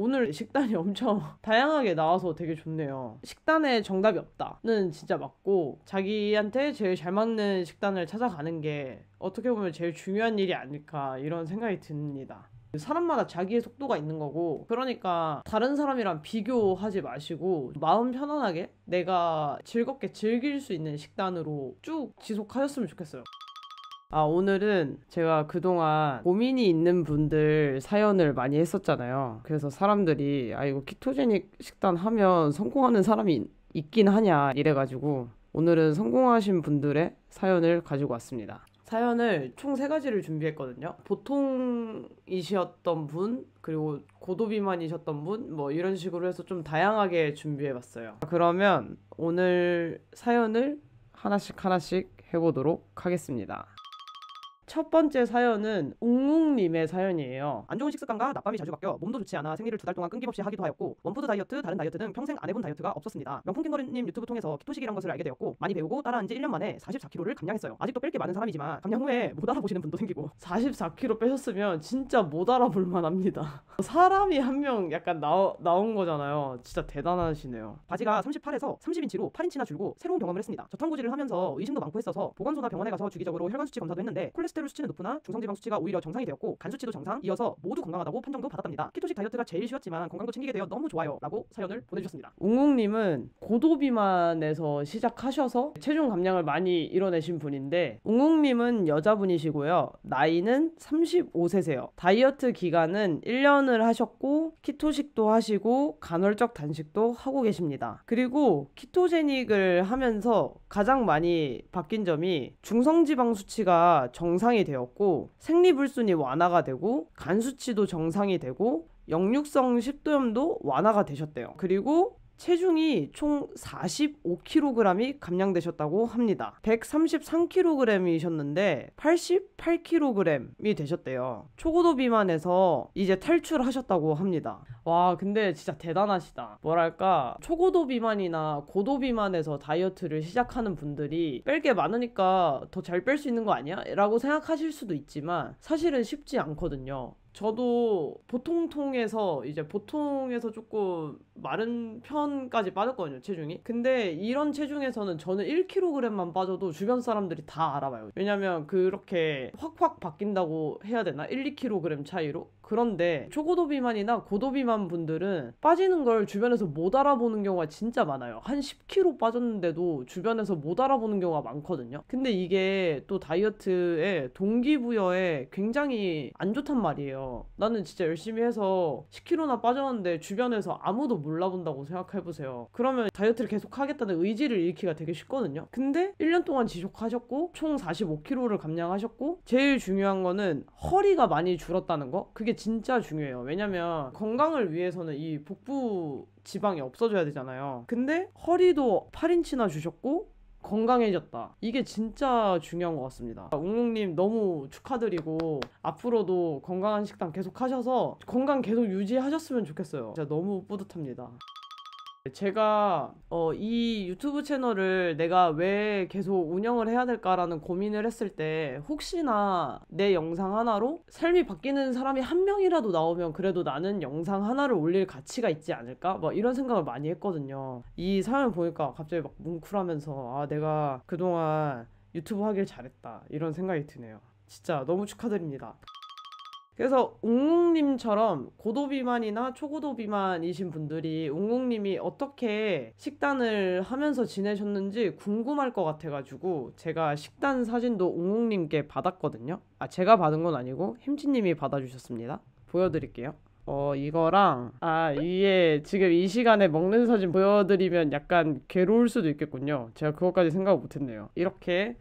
오늘 식단이 엄청 다양하게 나와서 되게 좋네요. 식단에 정답이 없다는 진짜 맞고 자기한테 제일 잘 맞는 식단을 찾아가는 게 어떻게 보면 제일 중요한 일이 아닐까 이런 생각이 듭니다. 사람마다 자기의 속도가 있는 거고 그러니까 다른 사람이랑 비교하지 마시고 마음 편안하게 내가 즐겁게 즐길 수 있는 식단으로 쭉 지속하셨으면 좋겠어요. 아, 오늘은 제가 그동안 고민이 있는 분들 사연을 많이 했었잖아요. 그래서 사람들이, 아, 이거 키토제닉 식단 하면 성공하는 사람이 있긴 하냐, 이래가지고 오늘은 성공하신 분들의 사연을 가지고 왔습니다. 사연을 총 세 가지를 준비했거든요. 보통이셨던 분, 그리고 고도비만이셨던 분, 뭐 이런 식으로 해서 좀 다양하게 준비해봤어요. 그러면 오늘 사연을 하나씩 하나씩 해보도록 하겠습니다. 첫 번째 사연은 웅웅님의 사연이에요. 안 좋은 식습관과 낮밤이 자주 바뀌어 몸도 좋지 않아 생리를 두 달 동안 끊김없이 하기도 하였고 원푸드 다이어트, 다른 다이어트 등 평생 안 해본 다이어트가 없었습니다. 명품킹거리님 유튜브 통해서 키토식이란 것을 알게 되었고 많이 배우고 따라한 지 1년 만에 44kg를 감량했어요. 아직도 뺄게 많은 사람이지만 감량 후에 못 알아보시는 분도 생기고 44kg 빼셨으면 진짜 못 알아볼 만합니다. 사람이 한 명 약간 나, 나온 거잖아요. 진짜 대단하시네요. 바지가 38에서 30인치로 8인치나 줄고 새로운 경험을 했습니다. 저탄고지를 하면서 의심도 많고 했어서 보건소나 병원에 가서 주기적으로 혈관 수치 검사도 했는데 콜레스테롤 콜레스테롤 수치는 높으나 중성지방 수치가 오히려 정상이 되었고 간 수치도 정상 이어서 모두 건강하다고 판정도 받았답니다. 키토식 다이어트가 제일 쉬웠지만 건강도 챙기게 되어 너무 좋아요 라고 사연을 보내주셨습니다. 웅웅님은 고도비만에서 시작하셔서 체중 감량을 많이 이뤄내신 분인데 웅웅님은 여자분이시고요. 나이는 35세세요. 다이어트 기간은 1년을 하셨고 키토식도 하시고 간헐적 단식도 하고 계십니다. 그리고 키토제닉을 하면서 가장 많이 바뀐 점이 중성지방 수치가 정상 정상이 되었고 생리불순이 완화가 되고 간 수치도 정상이 되고 역류성 식도염도 완화가 되셨대요. 그리고 체중이 총 45kg이 감량되셨다고 합니다. 133kg이셨는데 88kg이 되셨대요. 초고도 비만에서 이제 탈출하셨다고 합니다. 와, 근데 진짜 대단하시다. 뭐랄까, 초고도 비만이나 고도 비만에서 다이어트를 시작하는 분들이 뺄게 많으니까 더 잘 뺄 수 있는 거 아니야? 라고 생각하실 수도 있지만 사실은 쉽지 않거든요. 저도 보통 통에서 이제 보통에서 조금 마른 편까지 빠졌거든요 체중이 근데 이런 체중에서는 저는 1kg만 빠져도 주변 사람들이 다 알아봐요 왜냐면 그렇게 확확 바뀐다고 해야 되나 1, 2kg 차이로 그런데 초고도 비만이나 고도 비만 분들은 빠지는 걸 주변에서 못 알아보는 경우가 진짜 많아요. 한 10kg 빠졌는데도 주변에서 못 알아보는 경우가 많거든요. 근데 이게 또 다이어트에 동기부여에 굉장히 안 좋단 말이에요. 나는 진짜 열심히 해서 10kg나 빠졌는데 주변에서 아무도 몰라본다고 생각해보세요. 그러면 다이어트를 계속 하겠다는 의지를 잃기가 되게 쉽거든요. 근데 1년 동안 지속하셨고 총 45kg를 감량하셨고 제일 중요한 거는 허리가 많이 줄었다는 거. 그게 진짜 중요해요. 왜냐면 건강을 위해서는 이 복부 지방이 없어져야 되잖아요. 근데 허리도 8인치나 주셨고 건강해졌다. 이게 진짜 중요한 것 같습니다. 웅웅님 너무 축하드리고 앞으로도 건강한 식단 계속 하셔서 건강 계속 유지하셨으면 좋겠어요. 진짜 너무 뿌듯합니다. 네, 제가 어, 이 유튜브 채널을 내가 왜 계속 운영을 해야 될까라는 고민을 했을 때 혹시나 내 영상 하나로 삶이 바뀌는 사람이 한 명이라도 나오면 그래도 나는 영상 하나를 올릴 가치가 있지 않을까? 막 뭐 이런 생각을 많이 했거든요. 이 사연 을 보니까 갑자기 막 뭉클하면서 아 내가 그동안 유튜브 하길 잘했다 이런 생각이 드네요. 진짜 너무 축하드립니다. 그래서 웅웅님처럼 고도비만이나 초고도비만이신 분들이 웅웅님이 어떻게 식단을 하면서 지내셨는지 궁금할 것 같아가지고 제가 식단 사진도 웅웅님께 받았거든요. 아 제가 받은 건 아니고 힘치님이 받아주셨습니다. 보여드릴게요. 어 이거랑 아 이게 지금 이 시간에 먹는 사진 보여드리면 약간 괴로울 수도 있겠군요. 제가 그것까지 생각 을 못했네요. 이렇게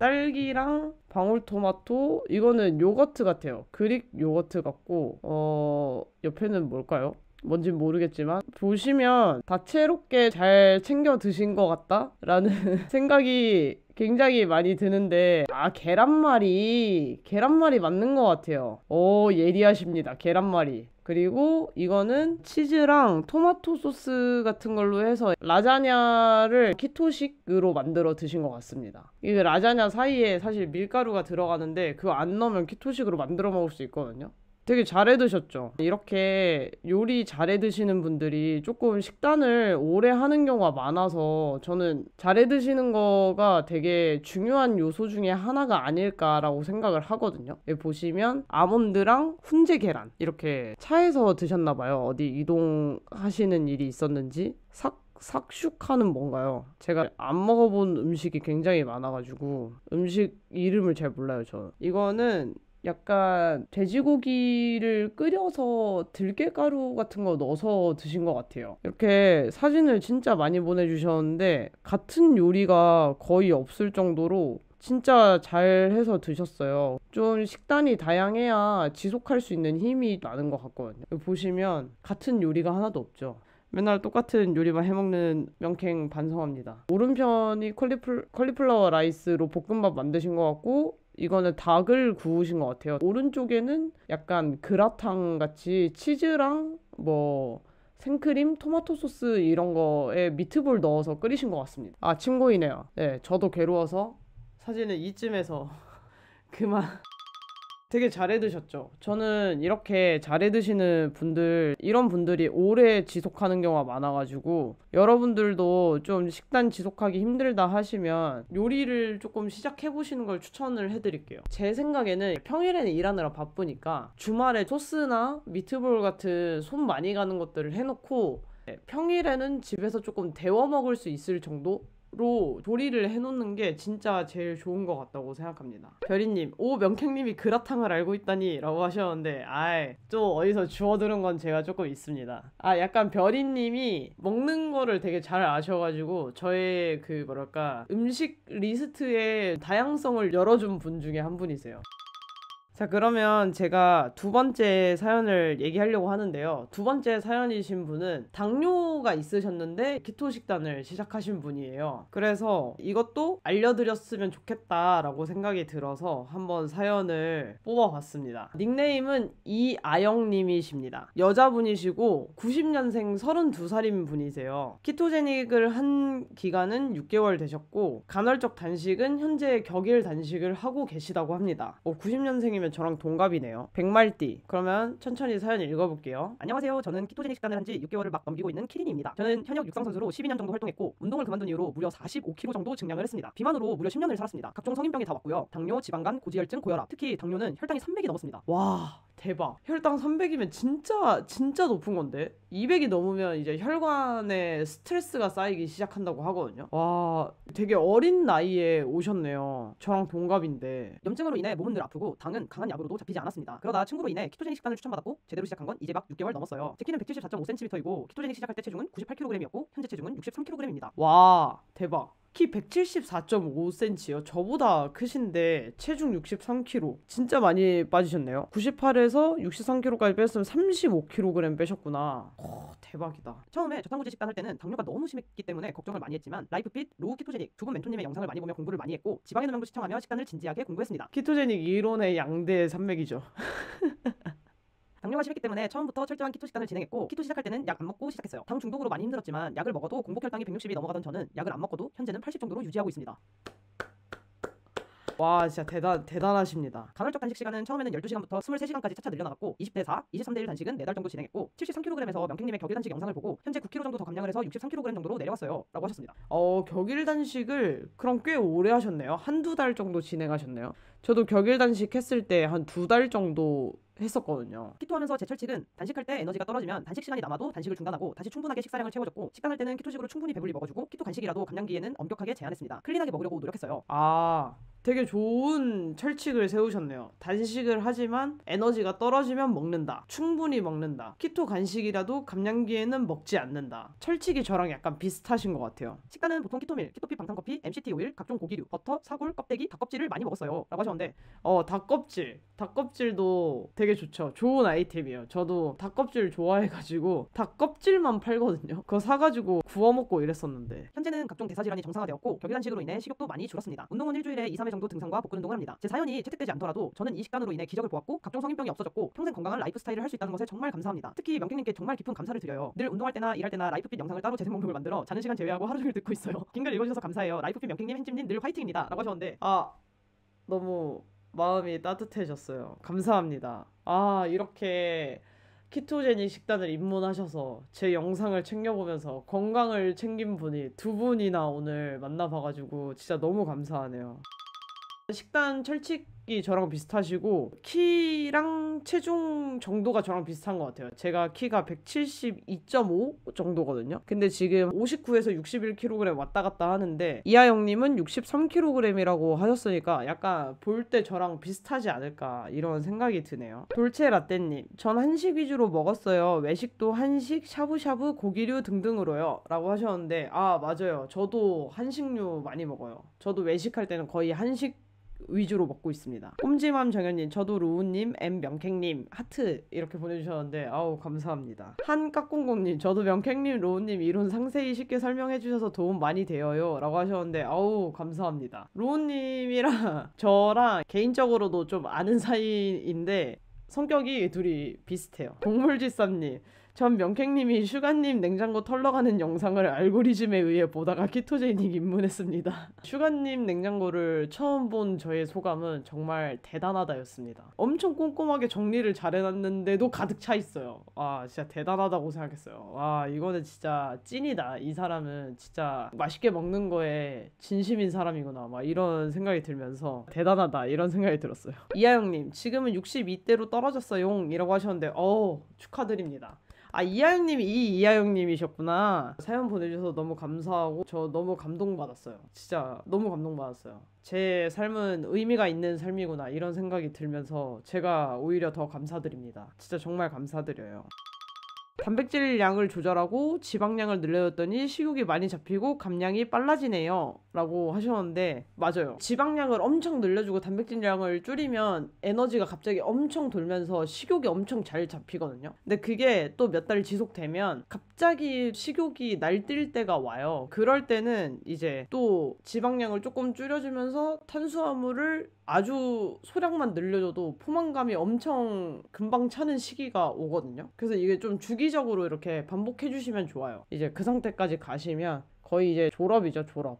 딸기랑 방울토마토 이거는 요거트 같아요. 그릭 요거트 같고 어 옆에는 뭘까요? 뭔진 모르겠지만 보시면 다채롭게 잘 챙겨 드신 것 같다라는 생각이 굉장히 많이 드는데 아 계란말이 계란말이 맞는 것 같아요 오 어, 예리하십니다 계란말이 그리고 이거는 치즈랑 토마토 소스 같은 걸로 해서 라자냐를 키토식으로 만들어 드신 것 같습니다. 이 라자냐 사이에 사실 밀가루가 들어가는데 그거 안 넣으면 키토식으로 만들어 먹을 수 있거든요. 되게 잘해 드셨죠. 이렇게 요리 잘해 드시는 분들이 조금 식단을 오래 하는 경우가 많아서 저는 잘해 드시는 거가 되게 중요한 요소 중에 하나가 아닐까라고 생각을 하거든요. 보시면 아몬드랑 훈제 계란 이렇게 차에서 드셨나 봐요. 어디 이동하시는 일이 있었는지 삭 삭슈카는 뭔가요? 제가 안 먹어본 음식이 굉장히 많아가지고 음식 이름을 잘 몰라요 저는 이거는 약간 돼지고기를 끓여서 들깨가루 같은 거 넣어서 드신 것 같아요. 이렇게 사진을 진짜 많이 보내주셨는데 같은 요리가 거의 없을 정도로 진짜 잘 해서 드셨어요. 좀 식단이 다양해야 지속할 수 있는 힘이 나는 것 같거든요. 보시면 같은 요리가 하나도 없죠. 맨날 똑같은 요리만 해먹는 명캥 반성합니다. 오른편이 컬리플, 컬리플라워 라이스로 볶음밥 만드신 것 같고 이거는 닭을 구우신 것 같아요. 오른쪽에는 약간 그라탕 같이 치즈랑 뭐 생크림, 토마토 소스 이런 거에 미트볼 넣어서 끓이신 것 같습니다. 아, 친구이네요. 네, 저도 괴로워서 사진은 이쯤에서 그만. 되게 잘해 드셨죠. 저는 이렇게 잘해 드시는 분들, 이런 분들이 오래 지속하는 경우가 많아가지고, 여러분들도 좀 식단 지속하기 힘들다 하시면 요리를 조금 시작해 보시는 걸 추천을 해 드릴게요. 제 생각에는 평일에는 일하느라 바쁘니까 주말에 소스나 미트볼 같은 손 많이 가는 것들을 해놓고, 네, 평일에는 집에서 조금 데워 먹을 수 있을 정도? 로 조리를 해놓는 게 진짜 제일 좋은 것 같다고 생각합니다. 별이님, 오 명캥님이 그라탕을 알고 있다니라고 하셨는데, 아예또 어디서 주워들은 건 제가 조금 있습니다. 아 약간 별이님이 먹는 거를 되게 잘 아셔가지고 저의 그 뭐랄까 음식 리스트의 다양성을 열어준 분 중에 한 분이세요. 자, 그러면 제가 두 번째 사연을 얘기하려고 하는데요. 두 번째 사연이신 분은 당뇨가 있으셨는데 키토 식단을 시작하신 분이에요. 그래서 이것도 알려드렸으면 좋겠다라고 생각이 들어서 한번 사연을 뽑아봤습니다. 닉네임은 이아영님이십니다. 여자분이시고 90년생 32살인 분이세요. 키토제닉을 한 기간은 6개월 되셨고 간헐적 단식은 현재 격일 단식을 하고 계시다고 합니다. 어, 90년생이면 분은 저랑 동갑이네요. 백말띠. 그러면 천천히 사연 읽어볼게요. 안녕하세요. 저는 키토제닉 식단을 한 지 6개월을 막 넘기고 있는 키린입니다. 저는 현역 육상선수로 12년 정도 활동했고 운동을 그만둔 이후로 무려 45kg 정도 증량을 했습니다. 비만으로 무려 10년을 살았습니다. 각종 성인병이 다 왔고요. 당뇨, 지방간, 고지혈증, 고혈압. 특히 당뇨는 혈당이 300이 넘었습니다. 와 대박. 혈당 300이면 진짜 진짜 높은 건데 200이 넘으면 이제 혈관에 스트레스가 쌓이기 시작한다고 하거든요. 와 되게 어린 나이에 오셨네요. 저랑 동갑인데 염증으로 인해 몸은 늘 아프고 당은 강한 약으로도 잡히지 않았습니다. 그러다 친구로 인해 키토제닉 식단을 추천받았고 제대로 시작한 건 이제 막 6개월 넘었어요. 제 키는 174.5cm이고 키토제닉 시작할 때 체중은 98kg이었고 현재 체중은 63kg입니다. 와 대박. 키 174.5cm요. 저보다 크신데 체중 63kg. 진짜 많이 빠지셨네요. 98에서 63kg까지 뺐으면 35kg 빼셨구나. 오, 대박이다. 처음에 저탄고지 식단 할 때는 당뇨가 너무 심했기 때문에 걱정을 많이 했지만 라이프핏, 로우 키토제닉 두 분 멘토님의 영상을 많이 보며 공부를 많이 했고 지방의 노명도 시청하며 식단을 진지하게 공부했습니다. 키토제닉 이론의 양대 산맥이죠. 당뇨가 심했기 때문에 처음부터 철저한 키토 식단을 진행했고 키토 시작할 때는 약 안 먹고 시작했어요. 당 중독으로 많이 힘들었지만 약을 먹어도 공복 혈당이 160이 넘어가던 저는 약을 안 먹고도 현재는 80 정도로 유지하고 있습니다. 와 진짜 대단 대단하십니다. 간헐적 단식 시간은 처음에는 12시간부터 23시간까지 차차 늘려나갔고 20대 4, 23대 1 단식은 4달 정도 진행했고 73kg에서 명킹님의 격일 단식 영상을 보고 현재 9kg 정도 더 감량을 해서 63kg 정도로 내려왔어요. 라고 하셨습니다. 어 격일 단식을 그럼 꽤 오래 하셨네요. 한두 달 정도 진행하셨네요. 저도 격일 단식 했을 때 한 두 달 정도 했었거든요. 키토하면서 제철 칙은 단식할 때 에너지가 떨어지면 단식 시간이 남아도 단식을 중단하고 다시 충분하게 식사량을 채워줬고 식단할 때는 키토식으로 충분히 배불리 먹어주고 키토 간식이라도 감량기에는 엄격하게 제한했습니다. 클린하게 먹으려고 노력했어요. 아 되게 좋은 철칙을 세우셨네요. 단식을 하지만 에너지가 떨어지면 먹는다. 충분히 먹는다. 키토 간식이라도 감량기에는 먹지 않는다. 철칙이 저랑 약간 비슷하신 것 같아요. 식단은 보통 키토밀, 키토피 방탄커피, MCT 오일, 각종 고기류, 버터, 사골, 껍데기, 닭껍질을 많이 먹었어요. 라고 하셨는데 어 닭껍질, 닭껍질도 되게 좋죠. 좋은 아이템이에요. 저도 닭껍질 좋아해가지고 닭껍질만 팔거든요. 그거 사가지고 구워 먹고 이랬었는데 현재는 각종 대사질환이 정상화되었고 격이단식으로 인해 식욕도 많이 줄었습니다. 운동은 일주일에 2, 3회 회 정도 등산과 복근 운동을 합니다. 제 사연이 채택되지 않더라도 저는 이 식단으로 인해 기적을 보았고 각종 성인병이 없어졌고 평생 건강한 라이프 스타일을 할 수 있다는 것에 정말 감사합니다. 특히 명객님께 정말 깊은 감사를 드려요. 늘 운동할 때나 일할 때나 라이프핏 영상을 따로 재생 목록을 만들어 자는 시간 제외하고 하루 종일 듣고 있어요. 긴 글 읽어주셔서 감사해요. 라이프핏 명객님 행진님 늘 화이팅입니다. 라고 하셨는데 아 너무 마음이 따뜻해졌어요. 감사합니다. 아 이렇게 키토제닉 식단을 입문하셔서 제 영상을 챙겨보면서 건강을 챙긴 분이 두 분이나 오늘 만나봐가지고 진짜 너무 감사하네요. 식단 철칙이 저랑 비슷하시고 키랑 체중 정도가 저랑 비슷한 것 같아요. 제가 키가 172.5 정도거든요. 근데 지금 59에서 61kg 왔다 갔다 하는데 이하영님은 63kg이라고 하셨으니까 약간 볼 때 저랑 비슷하지 않을까 이런 생각이 드네요. 돌체 라떼님, 전 한식 위주로 먹었어요. 외식도 한식, 샤브샤브, 고기류 등등으로요. 라고 하셨는데 아 맞아요. 저도 한식류 많이 먹어요. 저도 외식할 때는 거의 한식 위주로 먹고 있습니다. 꼼지맘 정현님, 저도 루우님, M 명캥님 하트 이렇게 보내주셨는데 아우 감사합니다. 한깍꿍꿍님, 저도 명캥님, 루우님 이론 상세히 쉽게 설명해주셔서 도움 많이 되어요라고 하셨는데 아우 감사합니다. 루우님이랑 저랑 개인적으로도 좀 아는 사이인데 성격이 둘이 비슷해요. 동물지사님. 전 명캥님이 슈가님 냉장고 털러가는 영상을 알고리즘에 의해 보다가 키토제닉 입문했습니다. 슈가님 냉장고를 처음 본 저의 소감은 정말 대단하다였습니다. 엄청 꼼꼼하게 정리를 잘 해놨는데도 가득 차 있어요. 아 진짜 대단하다고 생각했어요. 와 이거는 진짜 찐이다. 이 사람은 진짜 맛있게 먹는 거에 진심인 사람이구나. 막 이런 생각이 들면서 대단하다 이런 생각이 들었어요. 이하영님 지금은 62대로 떨어졌어요. 이라고 하셨는데 어 축하드립니다. 아 이하영님이 이 이하영님이셨구나 사연 보내주셔서 너무 감사하고 저 너무 감동받았어요 진짜 너무 감동받았어요 제 삶은 의미가 있는 삶이구나 이런 생각이 들면서 제가 오히려 더 감사드립니다 진짜 정말 감사드려요 단백질 양을 조절하고 지방량을 늘려줬더니 식욕이 많이 잡히고 감량이 빨라지네요. 라고 하셨는데, 맞아요. 지방량을 엄청 늘려주고 단백질양을 줄이면 에너지가 갑자기 엄청 돌면서 식욕이 엄청 잘 잡히거든요. 근데 그게 또 몇 달 지속되면 갑자기 식욕이 날뛸 때가 와요. 그럴 때는 이제 또 지방량을 조금 줄여주면서 탄수화물을 아주 소량만 늘려줘도 포만감이 엄청 금방 차는 시기가 오거든요. 그래서 이게 좀 주기적으로 이렇게 반복해 주시면 좋아요. 이제 그 상태까지 가시면 거의 이제 졸업이죠, 졸업.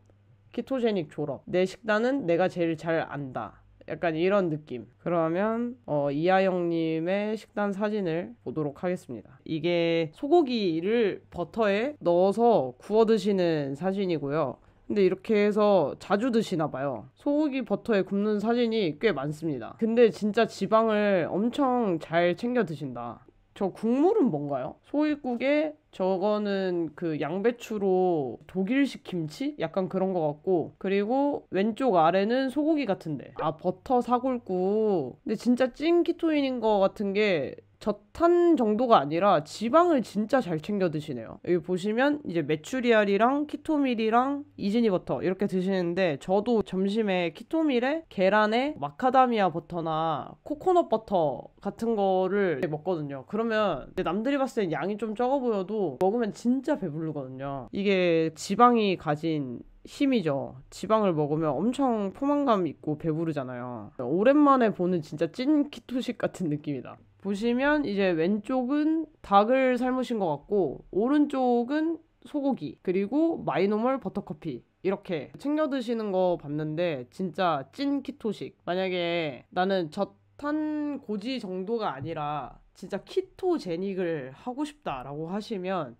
키토제닉 졸업. 내 식단은 내가 제일 잘 안다. 약간 이런 느낌. 그러면 어, 이하영님의 식단 사진을 보도록 하겠습니다. 이게 소고기를 버터에 넣어서 구워 드시는 사진이고요. 근데 이렇게 해서 자주 드시나 봐요. 소고기 버터에 굽는 사진이 꽤 많습니다. 근데 진짜 지방을 엄청 잘 챙겨 드신다. 저 국물은 뭔가요? 소이국에 저거는 그 양배추로 독일식 김치? 약간 그런 것 같고 그리고 왼쪽 아래는 소고기 같은데 아 버터 사골국 근데 진짜 찐 키토인인 것 같은 게 저탄 정도가 아니라 지방을 진짜 잘 챙겨 드시네요. 여기 보시면 이제 메추리알이랑 키토밀이랑 이즈니 버터 이렇게 드시는데 저도 점심에 키토밀에 계란에 마카다미아 버터나 코코넛 버터 같은 거를 먹거든요. 그러면 남들이 봤을 땐 양이 좀 적어 보여도 먹으면 진짜 배부르거든요. 이게 지방이 가진 힘이죠. 지방을 먹으면 엄청 포만감 있고 배부르잖아요. 오랜만에 보는 진짜 찐 키토식 같은 느낌이다. 보시면 이제 왼쪽은 닭을 삶으신 것 같고 오른쪽은 소고기 그리고 마이노멀 버터커피 이렇게 챙겨 드시는 거 봤는데 진짜 찐 키토식 만약에 나는 저탄 고지 정도가 아니라 진짜 키토제닉을 하고 싶다라고 하시면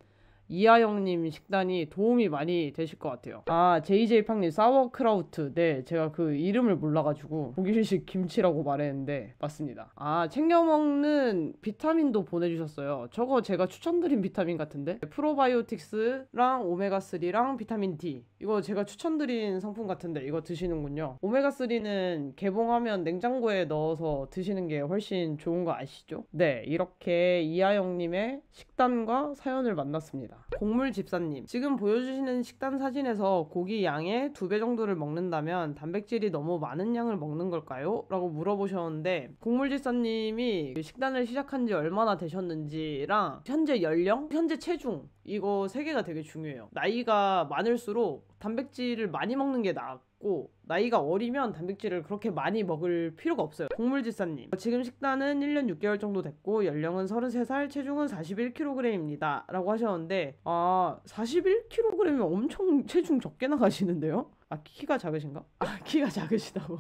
이하영님 식단이 도움이 많이 되실 것 같아요. 아, JJ팡님 사워크라우트. 네, 제가 그 이름을 몰라가지고 독일식 김치라고 말했는데 맞습니다. 아, 챙겨 먹는 비타민도 보내주셨어요. 저거 제가 추천드린 비타민 같은데? 네, 프로바이오틱스랑 오메가3랑 비타민 D. 이거 제가 추천드린 상품 같은데 이거 드시는군요. 오메가3는 개봉하면 냉장고에 넣어서 드시는 게 훨씬 좋은 거 아시죠? 네, 이렇게 이하영님의 식단과 사연을 만났습니다. 곡물 집사님 지금 보여주시는 식단 사진에서 고기 양의 두 배 정도를 먹는다면 단백질이 너무 많은 양을 먹는 걸까요? 라고 물어보셨는데 곡물 집사님이 그 식단을 시작한 지 얼마나 되셨는지랑 현재 연령, 현재 체중 이거 세 개가 되게 중요해요. 나이가 많을수록 단백질을 많이 먹는 게 나아 먹고 나이가 어리면 단백질을 그렇게 많이 먹을 필요가 없어요. 동물지사님 지금 식단은 1년 6개월 정도 됐고 연령은 33살 체중은 41kg입니다 라고 하셨는데 아 41kg이면 엄청 체중 적게 나가시는데요? 아 키가 작으신가? 아 키가 작으시다고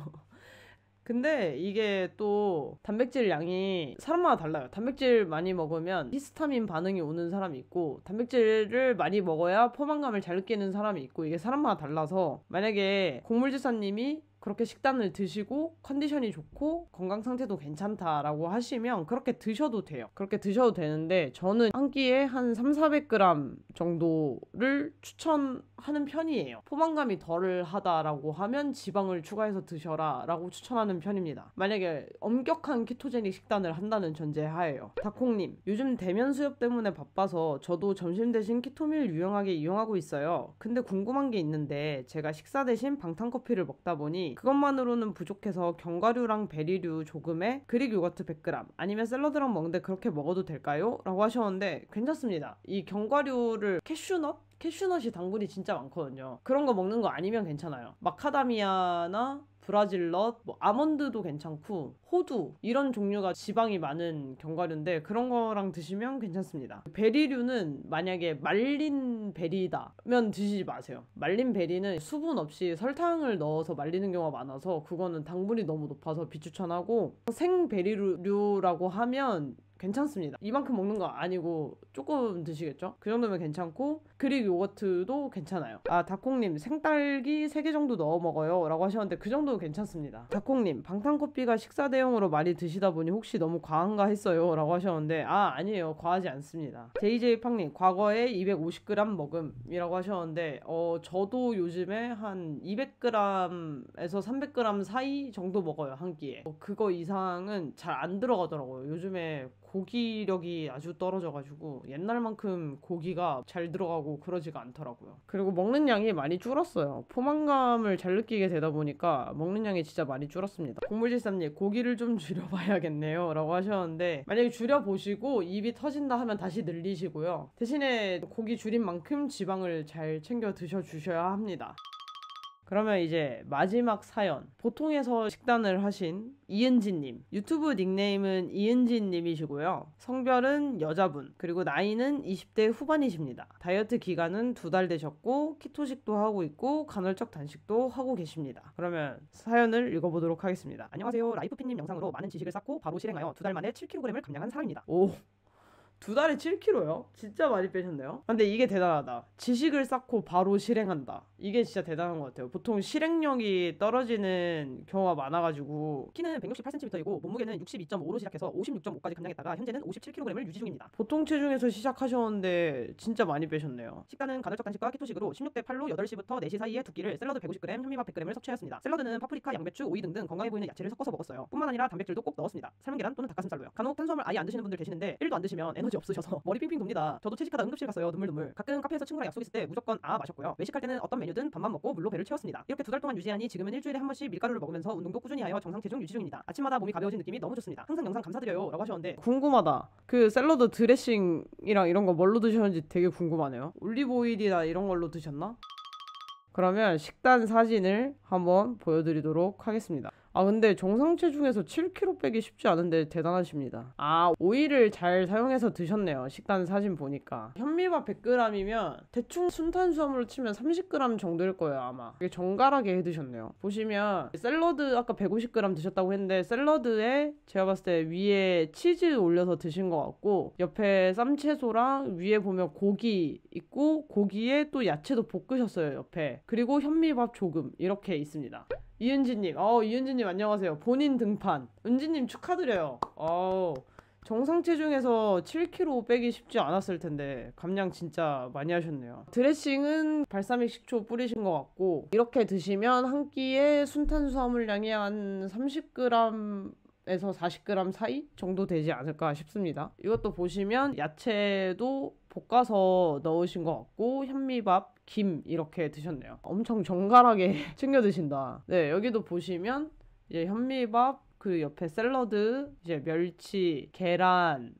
근데 이게 또 단백질 양이 사람마다 달라요. 단백질 많이 먹으면 히스타민 반응이 오는 사람이 있고 단백질을 많이 먹어야 포만감을 잘 느끼는 사람이 있고 이게 사람마다 달라서 만약에 곡물지사님이 그렇게 식단을 드시고 컨디션이 좋고 건강 상태도 괜찮다라고 하시면 그렇게 드셔도 돼요. 그렇게 드셔도 되는데 저는 한 끼에 한 3, 400g 정도를 추천하는 편이에요. 포만감이 덜하다라고 하면 지방을 추가해서 드셔라라고 추천하는 편입니다. 만약에 엄격한 키토제닉 식단을 한다는 전제하에요. 다콩님, 요즘 대면 수업 때문에 바빠서 저도 점심 대신 키토밀 유용하게 이용하고 있어요. 근데 궁금한 게 있는데 제가 식사 대신 방탄 커피를 먹다 보니 네. 그것만으로는 부족해서 견과류랑 베리류 조금에 그릭 요거트 100g 아니면 샐러드랑 먹는데 그렇게 먹어도 될까요? 라고 하셨는데 괜찮습니다. 이 견과류를 캐슈넛 캐슈넛이 당분이 진짜 많거든요. 그런 거 먹는 거 아니면 괜찮아요. 마카다미아나 브라질넛, 뭐 아몬드도 괜찮고 호두 이런 종류가 지방이 많은 견과류인데 그런 거랑 드시면 괜찮습니다. 베리류는 만약에 말린 베리다면 드시지 마세요. 말린 베리는 수분 없이 설탕을 넣어서 말리는 경우가 많아서 그거는 당분이 너무 높아서 비추천하고 생 베리류라고 하면 괜찮습니다. 이만큼 먹는 거 아니고 조금 드시겠죠? 그 정도면 괜찮고 그릭 요거트도 괜찮아요. 아 닭콩님 생딸기 3개 정도 넣어 먹어요 라고 하셨는데 그 정도는 괜찮습니다. 닭콩님 방탄커피가 식사 대용으로 많이 드시다 보니 혹시 너무 과한가 했어요 라고 하셨는데 아 아니에요 과하지 않습니다. JJ팡님 과거에 250g 먹음이라고 하셨는데 어 저도 요즘에 한 200g에서 300g 사이 정도 먹어요 한 끼에 어, 그거 이상은 잘 안 들어가더라고요 요즘에 고기력이 아주 떨어져가지고 옛날만큼 고기가 잘 들어가고 그러지가 않더라고요. 그리고 먹는 양이 많이 줄었어요. 포만감을 잘 느끼게 되다 보니까 먹는 양이 진짜 많이 줄었습니다. 국물질삼님 고기를 좀 줄여봐야겠네요 라고 하셨는데 만약에 줄여보시고 입이 터진다 하면 다시 늘리시고요. 대신에 고기 줄인 만큼 지방을 잘 챙겨 드셔주셔야 합니다. 그러면 이제 마지막 사연. 보통에서 식단을 하신 이은지님. 유튜브 닉네임은 이은지님이시고요. 성별은 여자분. 그리고 나이는 20대 후반이십니다. 다이어트 기간은 두 달 되셨고, 키토식도 하고 있고, 간헐적 단식도 하고 계십니다. 그러면 사연을 읽어보도록 하겠습니다. 안녕하세요. 라이프피님 영상으로 많은 지식을 쌓고 바로 실행하여 두 달 만에 7kg을 감량한 사람입니다. 오, 두 달에 7kg요? 진짜 많이 빼셨네요. 아, 근데 이게 대단하다. 지식을 쌓고 바로 실행한다. 이게 진짜 대단한 것 같아요. 보통 실행력이 떨어지는 경우가 많아가지고 키는 168cm이고 몸무게는 62.5로 시작해서 56.5까지 감량했다가 현재는 57kg을 유지 중입니다. 보통 체중에서 시작하셨는데 진짜 많이 빼셨네요. 식단은 간헐적 단식과 키토식으로 16대 8로 8시부터 4시 사이에 두 끼를 샐러드 150g, 현미밥 100g을 섭취하였습니다. 샐러드는 파프리카, 양배추, 오이 등등 건강해 보이는 야채를 섞어서 먹었어요. 뿐만 아니라 단백질도 꼭 넣었습니다. 삶은 계란 또는 닭가슴살로요. 간혹 탄수화물 아예 안 드시는 분들 계시는데 1도 안 드시면 에너지 도무지 없으셔서 머리 핑핑 돕니다. 저도 채식하다 응급실 갔어요. 눈물 눈물. 가끔 카페에서 친구랑 약속 있을 때 무조건 아 마셨고요. 외식할 때는 어떤 메뉴든 밥만 먹고 물로 배를 채웠습니다. 이렇게 두 달 동안 유지하니 지금은 일주일에 한 번씩 밀가루를 먹으면서 운동도 꾸준히 하여 정상 체중 유지 중입니다. 아침마다 몸이 가벼워진 느낌이 너무 좋습니다. 항상 영상 감사드려요라고 하셨는데 궁금하다. 그 샐러드 드레싱이랑 이런 거 뭘로 드셨는지 되게 궁금하네요. 올리브 오일이나 이런 걸로 드셨나? 그러면 식단 사진을 한번 보여드리도록 하겠습니다. 아 근데 정상 체중에서 7kg 빼기 쉽지 않은데 대단하십니다. 아 오이를 잘 사용해서 드셨네요. 식단 사진 보니까 현미밥 100g이면 대충 순탄수화물로 치면 30g 정도일 거예요 아마. 되게 정갈하게 해드셨네요. 보시면 샐러드 아까 150g 드셨다고 했는데 샐러드에 제가 봤을 때 위에 치즈 올려서 드신 것 같고 옆에 쌈채소랑 위에 보면 고기 있고 고기에 또 야채도 볶으셨어요 옆에. 그리고 현미밥 조금 이렇게 있습니다. 이은지님, 어 이은지님 은지님 안녕하세요. 본인 등판. 은지님 축하드려요. 어우, 정상 체중에서 7kg 빼기 쉽지 않았을 텐데 감량 진짜 많이 하셨네요. 드레싱은 발사믹 식초 뿌리신 것 같고 이렇게 드시면 한 끼에 순탄수 화물량이한 30g 에서 40g 사이 정도 되지 않을까 싶습니다. 이것도 보시면 야채도 볶아서 넣으신 것 같고 현미밥, 김 이렇게 드셨네요. 엄청 정갈하게 챙겨 드신다. 네, 여기도 보시면 이제 현미밥 그 옆에 샐러드 이제 멸치 계란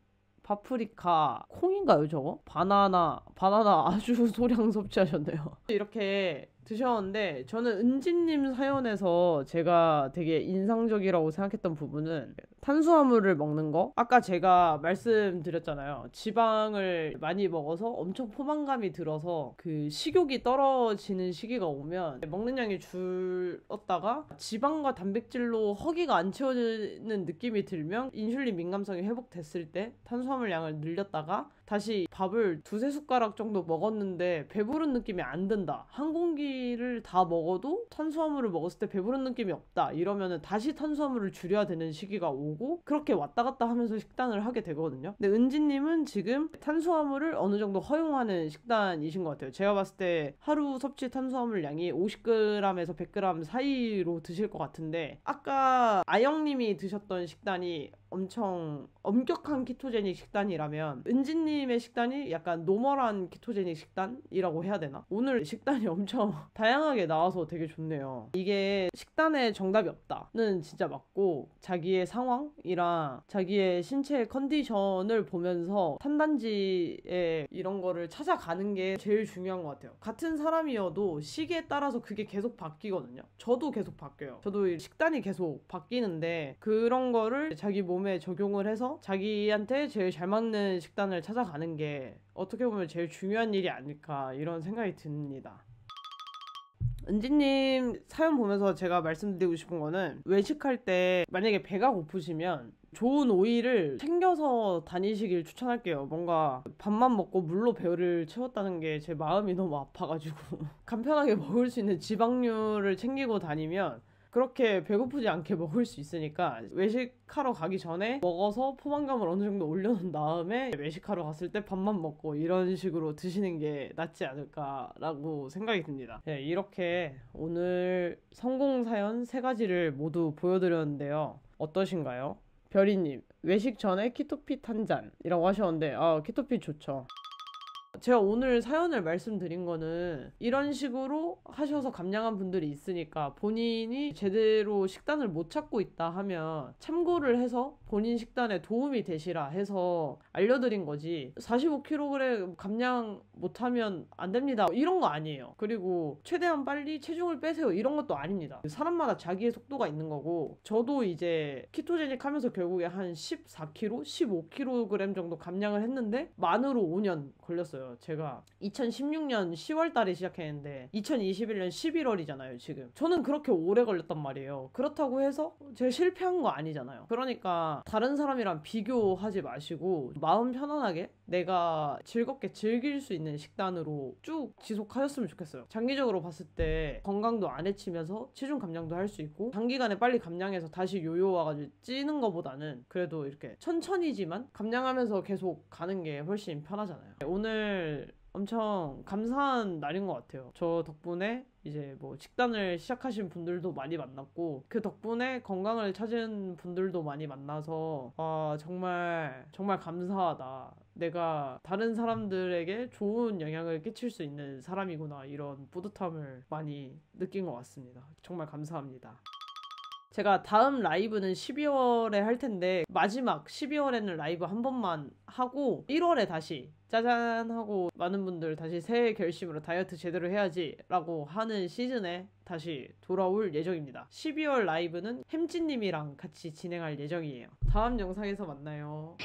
파프리카 콩인가요 저거? 바나나 바나나 아주 소량 섭취하셨네요 이렇게 드셨는데 저는 은진님 사연에서 제가 되게 인상적이라고 생각했던 부분은 탄수화물을 먹는 거 아까 제가 말씀드렸잖아요 지방을 많이 먹어서 엄청 포만감이 들어서 그 식욕이 떨어지는 시기가 오면 먹는 양이 줄었다가 지방과 단백질로 허기가 안 채워지는 느낌이 들면 인슐린 민감성이 회복됐을 때 탄수화물 양을 늘렸다가 다시 밥을 두세 숟가락 정도 먹었는데 배부른 느낌이 안 든다. 한 공기를 다 먹어도 탄수화물을 먹었을 때 배부른 느낌이 없다. 이러면 다시 탄수화물을 줄여야 되는 시기가 오고 오고 그렇게 왔다 갔다 하면서 식단을 하게 되거든요. 근데 은지님은 지금 탄수화물을 어느 정도 허용하는 식단이신 것 같아요. 제가 봤을 때 하루 섭취 탄수화물 양이 50g에서 100g 사이로 드실 것 같은데 아까 아영님이 드셨던 식단이 엄청 엄격한 키토제닉 식단이라면 은지님의 식단이 약간 노멀한 키토제닉 식단이라고 해야 되나? 오늘 식단이 엄청 다양하게 나와서 되게 좋네요. 이게 식단에 정답이 없다는 진짜 맞고 자기의 상황 상황이랑 자기의 신체 컨디션을 보면서 판단지에 이런 거를 찾아가는 게 제일 중요한 것 같아요. 같은 사람이어도 시기에 따라서 그게 계속 바뀌거든요. 저도 계속 바뀌어요. 저도 식단이 계속 바뀌는데 그런 거를 자기 몸에 적용을 해서 자기한테 제일 잘 맞는 식단을 찾아가는 게 어떻게 보면 제일 중요한 일이 아닐까 이런 생각이 듭니다. 은지님 사연 보면서 제가 말씀드리고 싶은 거는 외식할 때 만약에 배가 고프시면 좋은 오이를 챙겨서 다니시길 추천할게요. 뭔가 밥만 먹고 물로 배를 채웠다는 게 제 마음이 너무 아파가지고 간편하게 먹을 수 있는 지방류를 챙기고 다니면 그렇게 배고프지 않게 먹을 수 있으니까 외식하러 가기 전에 먹어서 포만감을 어느 정도 올려놓은 다음에 외식하러 갔을 때 밥만 먹고 이런 식으로 드시는 게 낫지 않을까라고 생각이 듭니다. 네, 이렇게 오늘 성공 사연 세 가지를 모두 보여드렸는데요. 어떠신가요? 별이님, 외식 전에 키토피탄 잔이라고 하셨는데, 아, 키토피 좋죠. 제가 오늘 사연을 말씀드린 거는 이런 식으로 하셔서 감량한 분들이 있으니까 본인이 제대로 식단을 못 찾고 있다 하면 참고를 해서 본인 식단에 도움이 되시라 해서 알려드린 거지 45kg 감량 못하면 안 됩니다 이런 거 아니에요 그리고 최대한 빨리 체중을 빼세요 이런 것도 아닙니다 사람마다 자기의 속도가 있는 거고 저도 이제 키토제닉 하면서 결국에 한 14kg 15kg 정도 감량을 했는데 만으로 5년 걸렸어요 제가 2016년 10월 달에 시작했는데 2021년 11월이잖아요 지금 저는 그렇게 오래 걸렸단 말이에요 그렇다고 해서 제가 실패한 거 아니잖아요 그러니까 다른 사람이랑 비교하지 마시고 마음 편안하게 내가 즐겁게 즐길 수 있는 식단으로 쭉 지속하셨으면 좋겠어요. 장기적으로 봤을 때 건강도 안 해치면서 체중 감량도 할 수 있고 단기간에 빨리 감량해서 다시 요요 와가지고 찌는 것보다는 그래도 이렇게 천천히지만 감량하면서 계속 가는 게 훨씬 편하잖아요. 오늘 엄청 감사한 날인 것 같아요. 저 덕분에 이제 뭐 식단을 시작하신 분들도 많이 만났고 그 덕분에 건강을 찾은 분들도 많이 만나서 아 정말 정말 감사하다 내가 다른 사람들에게 좋은 영향을 끼칠 수 있는 사람이구나 이런 뿌듯함을 많이 느낀 것 같습니다 정말 감사합니다. 제가 다음 라이브는 12월에 할 텐데 마지막 12월에는 라이브 한 번만 하고 1월에 다시 짜잔 하고 많은 분들 다시 새해 결심으로 다이어트 제대로 해야지 라고 하는 시즌에 다시 돌아올 예정입니다. 12월 라이브는 햄찌님이랑 같이 진행할 예정이에요. 다음 영상에서 만나요.